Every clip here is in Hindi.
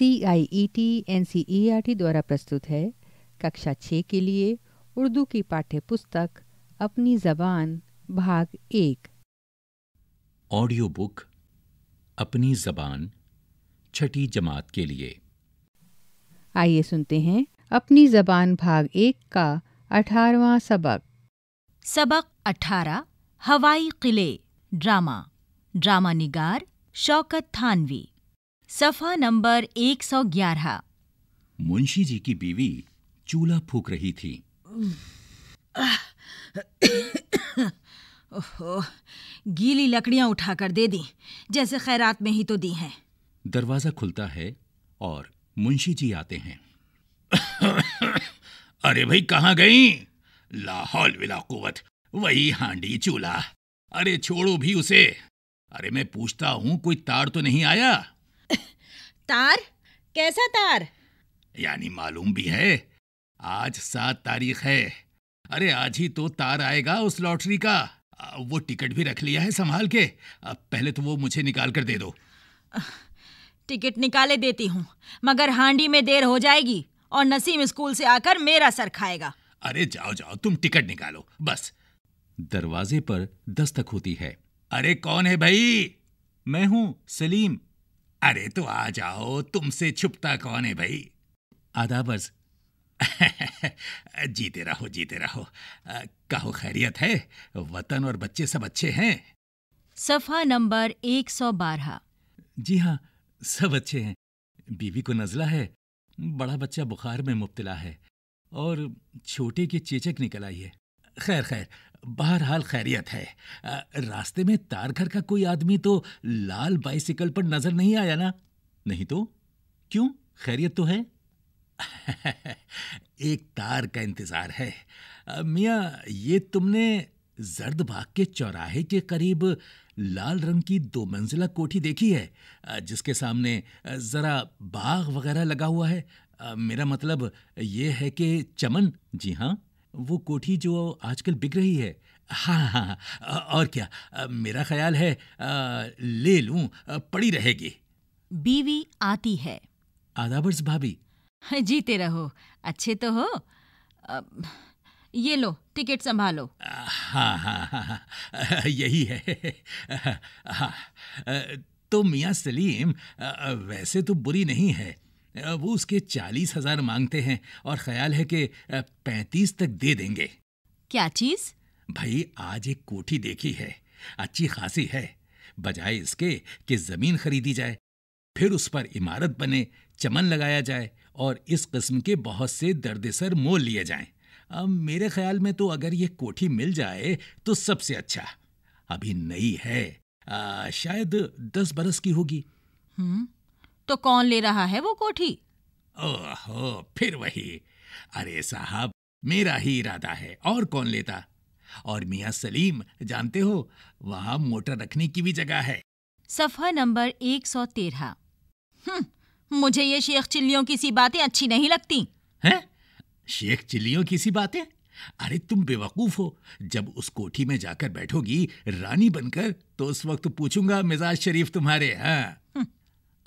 C I E T N C E R T द्वारा प्रस्तुत है कक्षा छः के लिए उर्दू की पाठ्य पुस्तक अपनी जबान भाग एक ऑडियो बुक अपनी जबान छठी जमात के लिए आइए सुनते हैं अपनी जबान भाग एक का अठारवा सबक सबक अठारह हवाई किले ड्रामा ड्रामा निगार शौकत थानवी सफा नंबर 111 मुंशी जी की बीवी चूल्हा फूक रही थी ओहो गीली लकड़ियां उठाकर दे दी जैसे खैरात में ही तो दी हैं दरवाजा खुलता है और मुंशी जी आते हैं अरे भाई कहाँ गई लाहौल विला कुवत वही हांडी चूल्हा अरे छोड़ो भी उसे अरे मैं पूछता हूँ कोई तार तो नहीं आया तार कैसा तार यानी मालूम भी है आज सात तारीख है अरे आज ही तो तार आएगा उस लॉटरी का वो टिकट भी रख लिया है संभाल के पहले तो वो मुझे निकाल कर दे दो टिकट निकाले देती हूँ मगर हांडी में देर हो जाएगी और नसीम स्कूल से आकर मेरा सर खाएगा अरे जाओ जाओ तुम टिकट निकालो बस दरवाजे पर दस्तक होती है अरे कौन है भाई मैं हूँ सलीम अरे तो आ जाओ तुमसे छुपता कौन है भाई आदाबर्स जीते रहो जीते रहो कहो खैरियत है वतन और बच्चे सब अच्छे हैं सफा नंबर एक सौ बारह जी हाँ सब अच्छे हैं बीवी को नज़ला है बड़ा बच्चा बुखार में मुब्तला है और छोटे की चेचक निकल आई है खैर खैर बहरहाल खैरियत है रास्ते में तारघर का कोई आदमी तो लाल बाइसिकल पर नजर नहीं आया ना नहीं तो क्यों खैरियत तो है एक तार का इंतजार है मियाँ ये तुमने जर्द बाग के चौराहे के करीब लाल रंग की दो मंजिला कोठी देखी है जिसके सामने जरा बाग वगैरह लगा हुआ है मेरा मतलब ये है कि चमन जी हाँ वो कोठी जो आजकल बिक रही है हाँ हाँ, हाँ और क्या मेरा ख्याल है ले लूं पड़ी रहेगी बीवी आती है आदाबर्स भाभी जीते रहो अच्छे तो हो ये लो टिकट संभालो हाँ हाँ हाँ, हाँ यही है हाँ तो मियाँ सलीम वैसे तो बुरी नहीं है वो उसके चालीस हजार मांगते हैं और ख्याल है कि पैंतीस तक दे देंगे क्या चीज भाई आज एक कोठी देखी है अच्छी खासी है बजाय इसके कि जमीन खरीदी जाए फिर उस पर इमारत बने चमन लगाया जाए और इस किस्म के बहुत से सर मोल लिए जाए अब मेरे ख्याल में तो अगर ये कोठी मिल जाए तो सबसे अच्छा अभी नई है आ, शायद दस बरस की होगी हम्म तो कौन ले रहा है वो कोठी ओहो फिर वही अरे साहब मेरा ही इरादा है और कौन लेता और मियाँ सलीम जानते हो वहाँ मोटर रखने की भी जगह है सफा नंबर एक सौ तेरह हम्म, मुझे ये शेख चिल्लियों की सी बातें अच्छी नहीं लगती हैं शेख चिल्लियों की सी बातें अरे तुम बेवकूफ हो जब उस कोठी में जाकर बैठोगी रानी बनकर तो उस वक्त पूछूंगा मिजाज शरीफ तुम्हारे हाँ हम्म,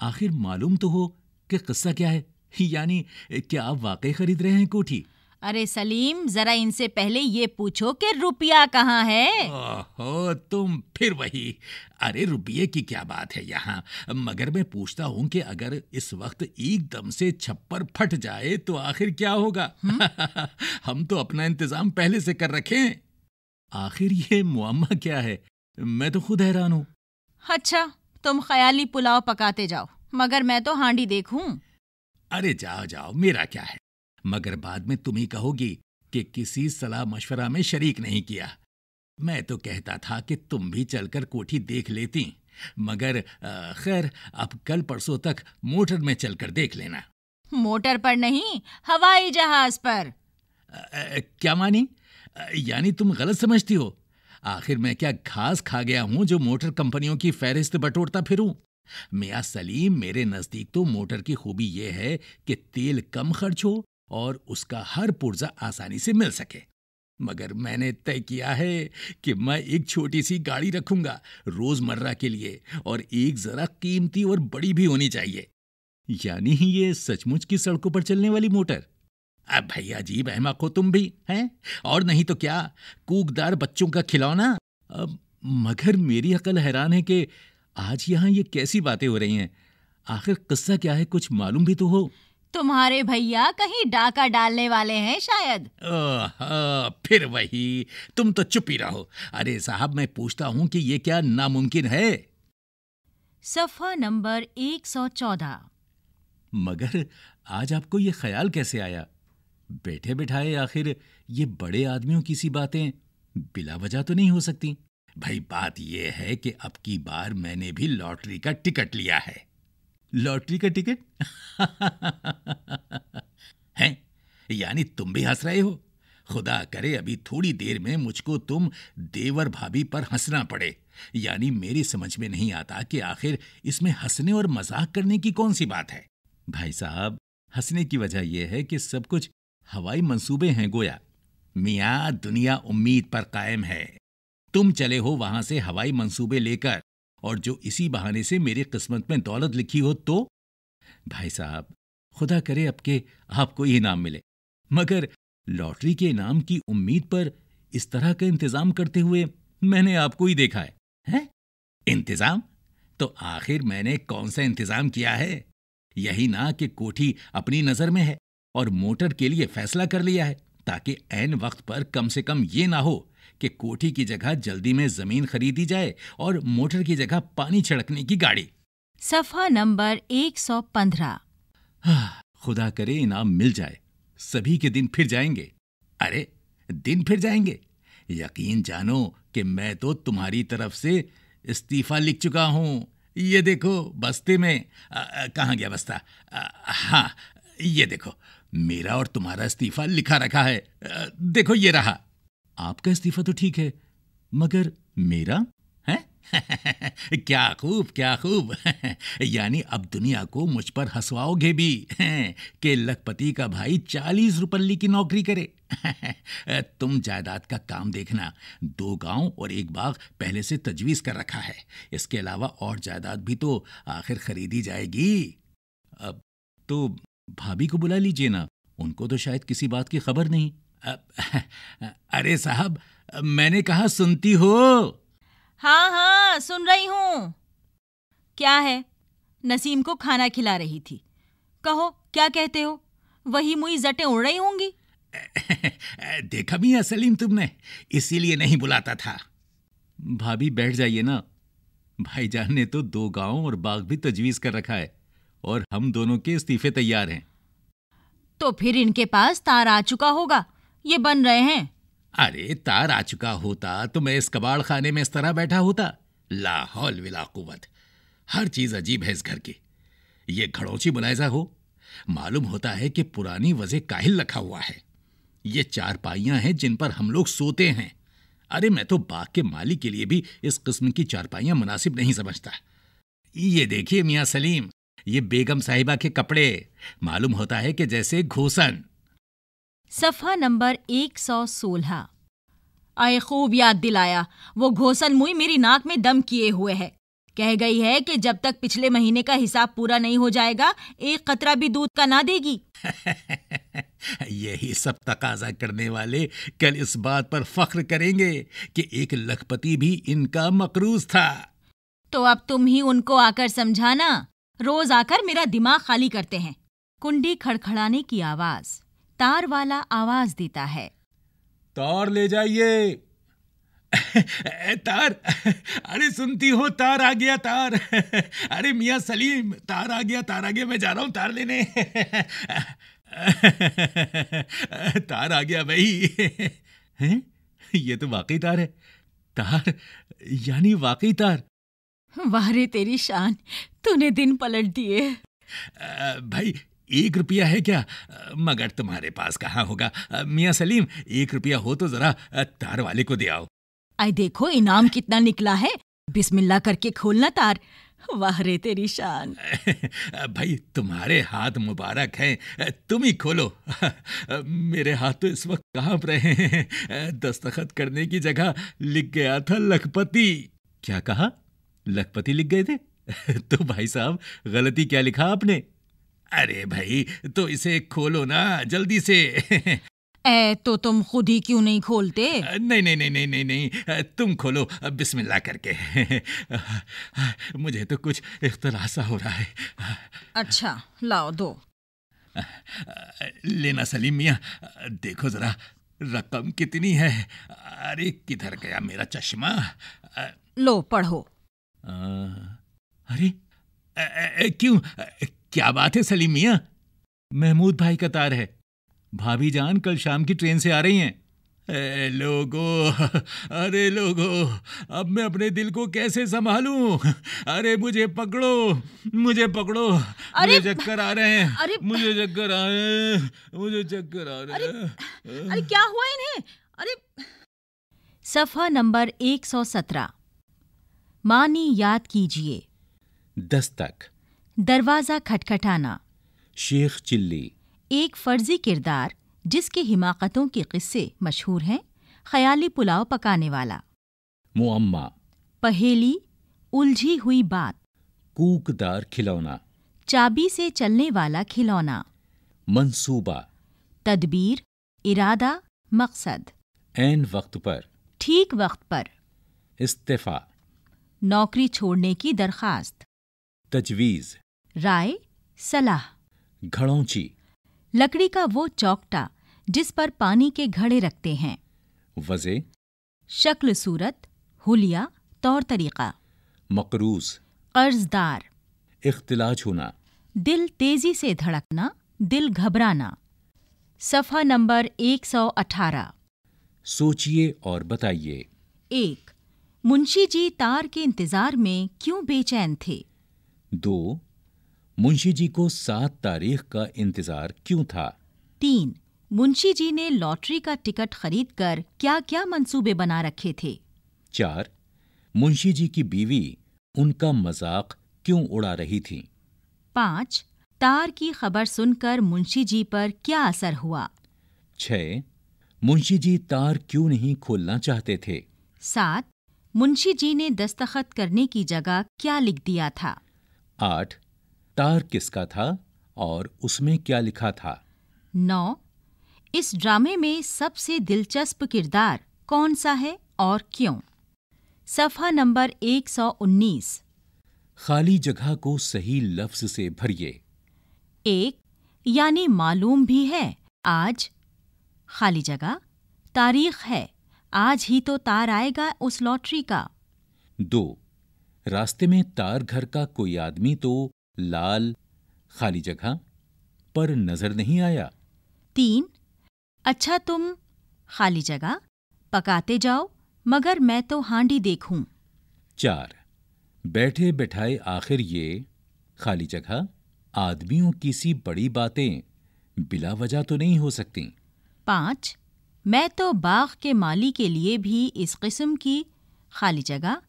आखिर मालूम तो हो कि किस्सा क्या है यानी क्या आप वाकई खरीद रहे हैं कोठी अरे सलीम जरा इनसे पहले ये पूछो कि रुपया कहाँ है ओहो तुम फिर वही अरे रुपये की क्या बात है यहाँ मगर मैं पूछता हूँ कि अगर इस वक्त एकदम से छप्पर फट जाए तो आखिर क्या होगा हम्म। हम तो अपना इंतजाम पहले से कर रखे आखिर ये मुआमा क्या है मैं तो खुद हैरान हूँ अच्छा तुम ख्याली पुलाव पकाते जाओ मगर मैं तो हांडी देखूं अरे जाओ जाओ मेरा क्या है मगर बाद में तुम ही कहोगी कि किसी सलाह मशवरा में शरीक नहीं किया मैं तो कहता था कि तुम भी चलकर कोठी देख लेती मगर खैर अब कल परसों तक मोटर में चलकर देख लेना मोटर पर नहीं हवाई जहाज पर आ, आ, क्या मानी यानी तुम गलत समझती हो आखिर मैं क्या घास खा गया हूं जो मोटर कंपनियों की फहरिस्त बटोरता फिरूं मियाँ सलीम मेरे नज़दीक तो मोटर की खूबी यह है कि तेल कम खर्च हो और उसका हर पुर्जा आसानी से मिल सके मगर मैंने तय किया है कि मैं एक छोटी सी गाड़ी रखूंगा रोजमर्रा के लिए और एक जरा कीमती और बड़ी भी होनी चाहिए यानी ही ये सचमुच की सड़कों पर चलने वाली मोटर अब भैया जी बहमा को तुम भी हैं और नहीं तो क्या कूकदार बच्चों का खिलौना अब मगर मेरी अकल हैरान है कि आज यहाँ ये कैसी बातें हो रही हैं आखिर किस्सा क्या है कुछ मालूम भी तो हो तुम्हारे भैया कहीं डाका डालने वाले हैं शायद ओह, फिर वही तुम तो चुप ही रहो अरे साहब मैं पूछता हूँ कि ये क्या नामुमकिन है सफा नंबर 114 मगर आज आपको ये ख्याल कैसे आया बैठे बिठाए आखिर ये बड़े आदमियों की सी बातें बिला वजह तो नहीं हो सकती भाई बात यह है कि अब की बार मैंने भी लॉटरी का टिकट लिया है लॉटरी का टिकट है यानी तुम भी हंस रहे हो खुदा करे अभी थोड़ी देर में मुझको तुम देवर भाभी पर हंसना पड़े यानी मेरी समझ में नहीं आता कि आखिर इसमें हंसने और मजाक करने की कौन सी बात है भाई साहब हंसने की वजह यह है कि सब कुछ हवाई मंसूबे हैं गोया मियाँ दुनिया उम्मीद पर कायम है तुम चले हो वहां से हवाई मंसूबे लेकर और जो इसी बहाने से मेरी किस्मत में दौलत लिखी हो तो भाई साहब खुदा करे अब के आपको इनाम मिले मगर लॉटरी के इनाम की उम्मीद पर इस तरह का इंतजाम करते हुए मैंने आपको ही देखा है है इंतजाम तो आखिर मैंने कौन सा इंतजाम किया है यही ना कि कोठी अपनी नजर में है और मोटर के लिए फैसला कर लिया है ताकि ऐन वक्त पर कम से कम ये ना हो कि कोठी की जगह जल्दी में जमीन खरीदी जाए और मोटर की जगह पानी छिड़कने की गाड़ी सफा नंबर 115 खुदा करे इनाम मिल जाए सभी के दिन फिर जाएंगे अरे दिन फिर जाएंगे यकीन जानो कि मैं तो तुम्हारी तरफ से इस्तीफा लिख चुका हूँ ये देखो बस्ते में कहाँ गया बस्ता हाँ ये देखो मेरा और तुम्हारा इस्तीफा लिखा रखा है देखो ये रहा आपका इस्तीफा तो ठीक है मगर मेरा है क्या खूब क्या खूब यानी अब दुनिया को मुझ पर हंसवाओगे भी के लखपति का भाई चालीस रुपल्ली की नौकरी करे तुम जायदाद का काम देखना दो गांव और एक बाग पहले से तजवीज कर रखा है इसके अलावा और जायदाद भी तो आखिर खरीदी जाएगी अब तो भाभी को बुला लीजिए ना उनको तो शायद किसी बात की खबर नहीं अरे साहब मैंने कहा सुनती हो हाँ हाँ सुन रही हूँ क्या है नसीम को खाना खिला रही थी कहो क्या कहते हो वही मुई जटें उड़ रही होंगी देखा मियाँ सलीम तुमने इसीलिए नहीं बुलाता था भाभी बैठ जाइए ना भाईजान ने तो दो गांव और बाग भी तजवीज कर रखा है और हम दोनों के इस्तीफे तैयार हैं तो फिर इनके पास तार आ चुका होगा ये बन रहे हैं अरे तार आ चुका होता तो मैं इस कबाड़ खाने में इस तरह बैठा होता लाहौल विलाकुवत हर चीज अजीब है इस घर की ये घड़ोची मुलायजा हो मालूम होता है कि पुरानी वजह काहिल रखा हुआ है ये चार पाइयां हैं जिन पर हम लोग सोते हैं अरे मैं तो बाग के मालिक के लिए भी इस किस्म की चारपाइयां मुनासिब नहीं समझता ये देखिए मियाँ सलीम ये बेगम साहिबा के कपड़े मालूम होता है कि जैसे घोसन सफा नंबर 116 आए खूब याद दिलाया वो घोसन मुई मेरी नाक में दम किए हुए है कह गई है कि जब तक पिछले महीने का हिसाब पूरा नहीं हो जाएगा एक कतरा भी दूध का ना देगी यही सब तकाजा करने वाले कल इस बात पर फख्र करेंगे कि एक लखपति भी इनका मकरूज था तो अब तुम ही उनको आकर समझाना रोज आकर मेरा दिमाग खाली करते हैं कुंडी खड़खड़ाने की आवाज तार वाला आवाज देता है तार ले जाइए तार अरे सुनती हो तार आ गया तार अरे मियाँ सलीम तार आ गया तार आ गया मैं जा रहा हूँ तार लेने तार आ गया भाई ये तो वाकई तार है तार यानी वाकई तार वाहरे तेरी शान तूने दिन पलट दिए भाई एक रुपया है क्या मगर तुम्हारे पास कहाँ होगा मियाँ सलीम एक रुपया हो तो जरा तार वाले को दे आओ आई देखो इनाम कितना निकला है बिस्मिल्ला करके खोलना तार वाह रे तेरी शान भाई तुम्हारे हाथ मुबारक हैं तुम ही खोलो मेरे हाथ तो इस वक्त पर रहे हैं दस्तखत करने की जगह लिख गया था लखपति क्या कहा लखपति लिख गए थे तो भाई साहब गलती क्या लिखा आपने अरे भाई तो इसे खोलो ना जल्दी से ए, तो तुम खुद ही क्यों नहीं खोलते नहीं नहीं नहीं नहीं नहीं नहीं तुम खोलो बिस्मिल्लाह करके मुझे तो कुछ इख्तला हो रहा है अच्छा लाओ दो लेना सलीम मियाँ देखो ज़रा रकम कितनी है अरे किधर गया मेरा चश्मा लो पढ़ो अरे क्यों क्या बात है सलीम मियाँ महमूद भाई का तार है भाभी जान कल शाम की ट्रेन से आ रही हैं लोगो अरे लोगो अब मैं अपने दिल को कैसे संभालूं अरे मुझे पकड़ो मुझे पकड़ो अरे मुझे चक्कर आ रहे हैं अरे मुझे चक्कर आ रहे हैं मुझे चक्कर आ रहे हैं अरे, अरे क्या हुआ इन्हें अरे सफा नंबर 117 मानी याद कीजिए दस्तक दरवाजा खटखटाना शेख चिल्ली एक फर्जी किरदार जिसके हिमाकतों के किस्से मशहूर हैं ख्याली पुलाव पकाने वाला मुअम्मा पहेली उलझी हुई बात कूकदार खिलौना चाबी से चलने वाला खिलौना मंसूबा तदबीर इरादा मकसद एन वक्त पर ठीक वक्त पर इस्तीफा नौकरी छोड़ने की दरखास्त तजवीज राय सलाह घड़ोची लकड़ी का वो चौकटा जिस पर पानी के घड़े रखते हैं वजे शक्ल सूरत हुलिया तौर तरीका मकरूज कर्जदार इख्तलाज होना दिल तेजी से धड़कना दिल घबराना सफा नंबर 118 सोचिए और बताइए एक मुंशी जी तार के इंतजार में क्यों बेचैन थे दो मुंशी जी को सात तारीख का इंतजार क्यों था तीन मुंशी जी ने लॉटरी का टिकट खरीदकर क्या-क्या मंसूबे बना रखे थे चार मुंशी जी की बीवी उनका मजाक क्यों उड़ा रही थी पाँच तार की खबर सुनकर मुंशी जी पर क्या असर हुआ छ मुंशी जी तार क्यों नहीं खोलना चाहते थे सात मुंशी जी ने दस्तखत करने की जगह क्या लिख दिया था आठ तार किसका था और उसमें क्या लिखा था नौ इस ड्रामे में सबसे दिलचस्प किरदार कौन सा है और क्यों सफा नंबर 119 खाली जगह को सही लफ्ज से भरिए एक यानी मालूम भी है आज खाली जगह तारीख है आज ही तो तार आएगा उस लॉटरी का दो रास्ते में तार घर का कोई आदमी तो लाल खाली जगह पर नजर नहीं आया तीन अच्छा तुम खाली जगह पकाते जाओ मगर मैं तो हांडी देखूं चार बैठे बैठाए आखिर ये खाली जगह आदमियों की सी बड़ी बातें बिला वजह तो नहीं हो सकती पांच मैं तो बाग के माली के लिए भी इस किस्म की खाली जगह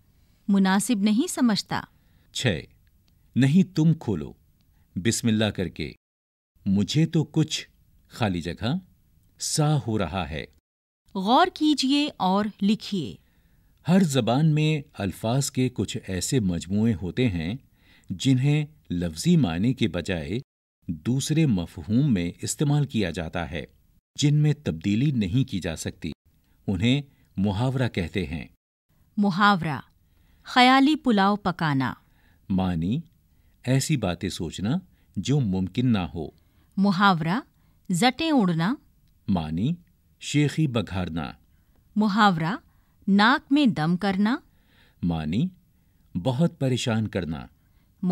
मुनासिब नहीं समझता छः नहीं तुम खोलो बिस्मिल्ला करके मुझे तो कुछ खाली जगह सा हो रहा है गौर कीजिए और लिखिए हर जबान में अल्फाज के कुछ ऐसे मजमूए होते हैं जिन्हें लफ्जी मायने के बजाय दूसरे मफहूम में इस्तेमाल किया जाता है जिनमें तब्दीली नहीं की जा सकती उन्हें मुहावरा कहते हैं मुहावरा ख्याली पुलाव पकाना मानी ऐसी बातें सोचना जो मुमकिन ना हो मुहावरा जटें उड़ना मानी शेखी बघारना मुहावरा नाक में दम करना मानी बहुत परेशान करना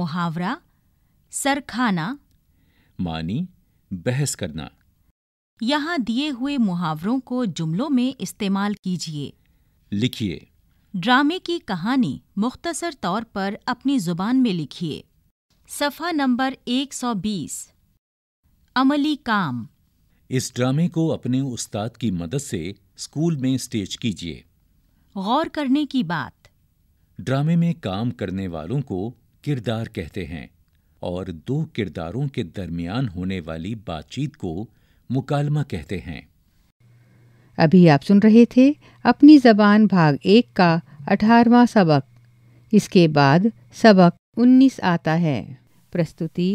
मुहावरा सर खाना मानी बहस करना यहाँ दिए हुए मुहावरों को जुमलों में इस्तेमाल कीजिए लिखिए ड्रामे की कहानी मुख्तसर तौर पर अपनी जुबान में लिखिए सफ़ा नंबर 120 अमली काम इस ड्रामे को अपने उस्ताद की मदद से स्कूल में स्टेज कीजिए गौर करने की बात ड्रामे में काम करने वालों को किरदार कहते हैं और दो किरदारों के दरमियान होने वाली बातचीत को मुकालमा कहते हैं अभी आप सुन रहे थे अपनी जबान भाग एक का अठारवा सबक इसके बाद सबक उन्नीस आता है प्रस्तुति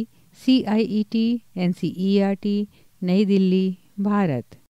C I E T N C E R T New Delhi Bharat